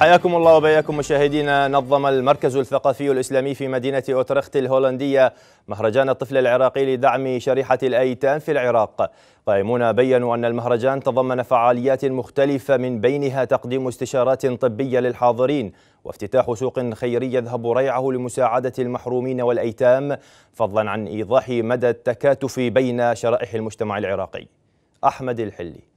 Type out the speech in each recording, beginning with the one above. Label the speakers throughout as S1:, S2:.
S1: حياكم الله وبياكم مشاهدينا نظم المركز الثقافي الإسلامي في مدينة أوترخت الهولندية مهرجان الطفل العراقي لدعم شريحة الأيتام في العراق قائمون بيّنوا أن المهرجان تضمن فعاليات مختلفة من بينها تقديم استشارات طبية للحاضرين وافتتاح سوق خيري يذهب ريعه لمساعدة المحرومين والأيتام فضلا عن إيضاح مدى التكاتف بين شرائح المجتمع العراقي أحمد الحلي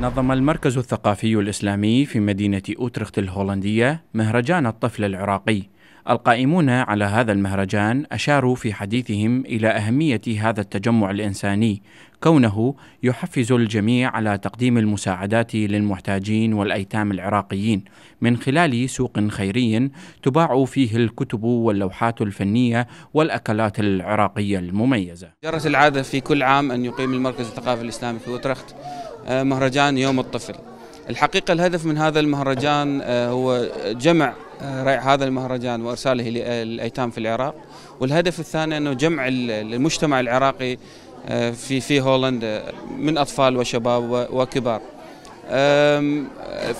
S2: نظم المركز الثقافي الإسلامي في مدينة أوترخت الهولندية مهرجان الطفل العراقي القائمون على هذا المهرجان أشاروا في حديثهم إلى أهمية هذا التجمع الإنساني كونه يحفز الجميع على تقديم المساعدات للمحتاجين والأيتام العراقيين من خلال سوق خيري تباع فيه الكتب واللوحات الفنية والأكلات العراقية المميزة
S3: جرت العادة في كل عام أن يقيم المركز الثقافي الإسلامي في أوترخت آه، مهرجان يوم الطفل الحقيقة الهدف من هذا المهرجان آه، هو جمع آه، رائع هذا المهرجان وارساله للايتام في العراق والهدف الثاني انه جمع المجتمع العراقي في في هولندا من اطفال وشباب وكبار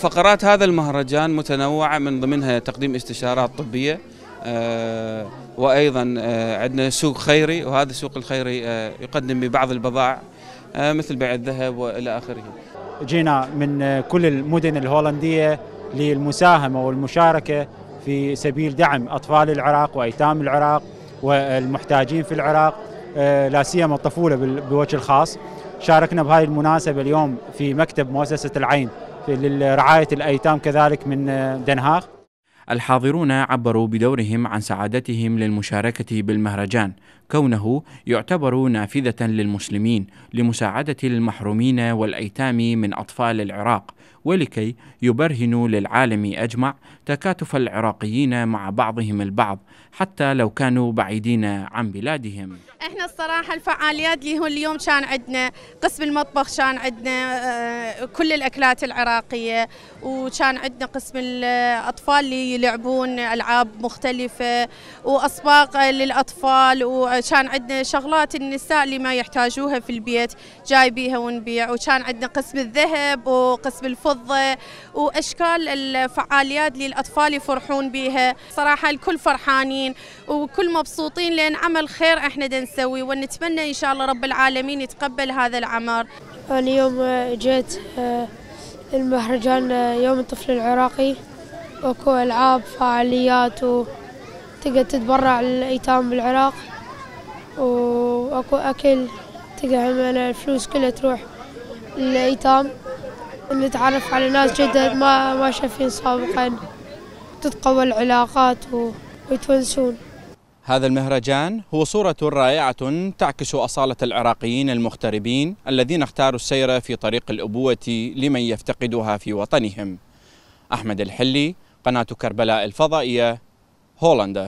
S3: فقرات هذا المهرجان متنوعه من ضمنها تقديم استشارات طبيه وايضا عندنا سوق خيري وهذا السوق الخيري يقدم ببعض البضائع آه، مثل بيع الذهب والى اخره.
S4: جينا من آه، كل المدن الهولنديه للمساهمه والمشاركه في سبيل دعم اطفال العراق وايتام العراق والمحتاجين في العراق آه، لا سيما الطفوله بوجه الخاص. شاركنا بهذه المناسبه اليوم في مكتب مؤسسه العين لرعايه الايتام كذلك من
S2: دنهاخ. الحاضرون عبروا بدورهم عن سعادتهم للمشاركة بالمهرجان كونه يعتبر نافذة للمسلمين لمساعدة المحرومين والأيتام من أطفال العراق ولكي يبرهنوا للعالم أجمع تكاتف العراقيين مع بعضهم البعض حتى لو كانوا بعيدين عن بلادهم
S5: احنا الصراحة الفعاليات اللي هو اليوم كان عندنا قسم المطبخ كان عندنا آه، كل الأكلات العراقية وكان عندنا قسم الأطفال اللي يلعبون ألعاب مختلفة وأسباق للأطفال وكان عندنا شغلات النساء اللي ما يحتاجوها في البيت جايبيها ونبيع وكان عندنا قسم الذهب وقسم الفضة الحفظ واشكال الفعاليات اللي الاطفال يفرحون بها صراحه الكل فرحانين وكل مبسوطين لان عمل خير احنا نسوي ونتمنى ان شاء الله رب العالمين يتقبل هذا العمل اليوم جيت آه،
S6: المهرجان آه، يوم الطفل العراقي اكو العاب فعاليات وتقدر تتبرع للايتام بالعراق واكو اكل تقدر الفلوس كلها تروح للايتام نتعرف على ناس جدد ما ما شايفين سابقا تتقوى العلاقات ويتونسون
S2: هذا المهرجان هو صورة رائعة تعكس أصالة العراقيين المغتربين الذين اختاروا السير في طريق الأبوة لمن يفتقدها في وطنهم أحمد الحلي قناة كربلاء الفضائية
S3: هولندا